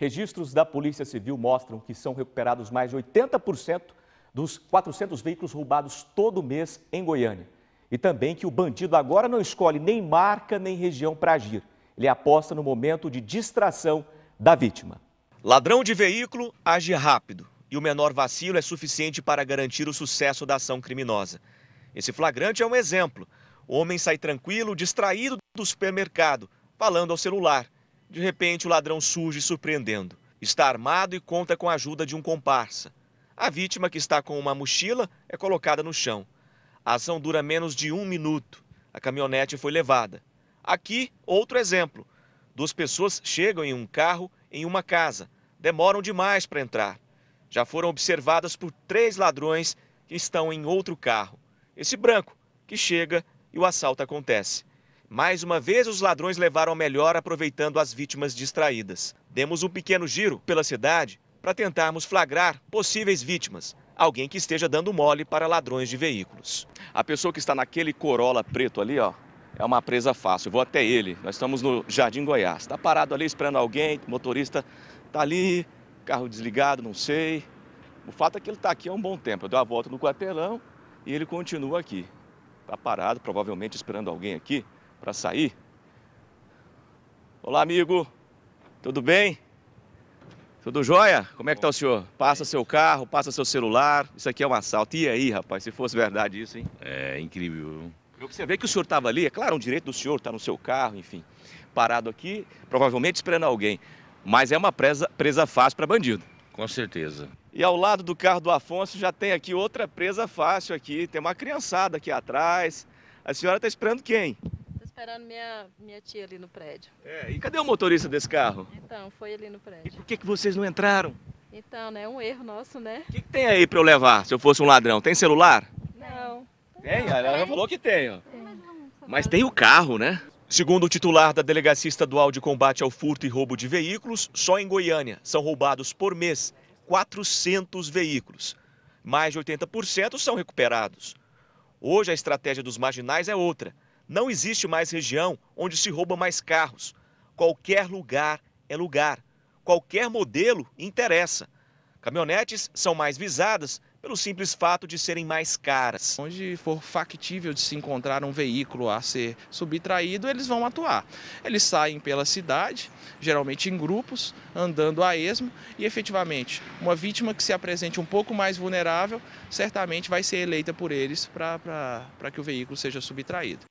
Registros da Polícia Civil mostram que são recuperados mais de 80% dos 400 veículos roubados todo mês em Goiânia. E também que o bandido agora não escolhe nem marca nem região para agir. Ele aposta no momento de distração da vítima. Ladrão de veículo age rápido e o menor vacilo é suficiente para garantir o sucesso da ação criminosa. Esse flagrante é um exemplo. O homem sai tranquilo, distraído do supermercado, falando ao celular. De repente, o ladrão surge surpreendendo. Está armado e conta com a ajuda de um comparsa. A vítima, que está com uma mochila, é colocada no chão. A ação dura menos de um minuto. A caminhonete foi levada. Aqui, outro exemplo. Duas pessoas chegam em um carro em uma casa. Demoram demais para entrar. Já foram observadas por três ladrões que estão em outro carro. Esse branco, que chega e o assalto acontece. Mais uma vez, os ladrões levaram a melhor aproveitando as vítimas distraídas. Demos um pequeno giro pela cidade para tentarmos flagrar possíveis vítimas. Alguém que esteja dando mole para ladrões de veículos. A pessoa que está naquele Corolla preto ali, ó, é uma presa fácil. Eu vou até ele. Nós estamos no Jardim Goiás. Está parado ali esperando alguém, o motorista está ali, carro desligado, não sei. O fato é que ele está aqui há um bom tempo. Eu dou a volta no quartelão e ele continua aqui. Está parado, provavelmente esperando alguém aqui para sair. Olá, amigo. Tudo bem? Tudo jóia? Como é que tá o senhor? Passa seu carro, passa seu celular. Isso aqui é um assalto. E aí, rapaz, se fosse verdade isso, hein? É incrível. Eu observei que o senhor estava ali, é claro, um direito do senhor, está no seu carro, enfim, parado aqui, provavelmente esperando alguém. Mas é uma presa, presa fácil para bandido. Com certeza. E ao lado do carro do Afonso já tem aqui outra presa fácil aqui. Tem uma criançada aqui atrás. A senhora está esperando quem? esperando minha, minha tia ali no prédio. É, e cadê o motorista desse carro? Então, foi ali no prédio. E por que, que vocês não entraram? Então, né, é um erro nosso, né? O que, que, tem aí pra eu levar, se eu fosse um ladrão? Tem celular? Não. Tem? Ela já falou que tem, ó. Tem. Mas tem o carro, né? Segundo o titular da Delegacia Estadual de Combate ao Furto e Roubo de Veículos, só em Goiânia são roubados por mês 400 veículos. Mais de 80% são recuperados. Hoje a estratégia dos marginais é outra. Não existe mais região onde se rouba mais carros. Qualquer lugar é lugar. Qualquer modelo interessa. Caminhonetes são mais visadas pelo simples fato de serem mais caras. Onde for factível de se encontrar um veículo a ser subtraído, eles vão atuar. Eles saem pela cidade, geralmente em grupos, andando a esmo, e efetivamente, uma vítima que se apresente um pouco mais vulnerável, certamente vai ser eleita por eles para que o veículo seja subtraído.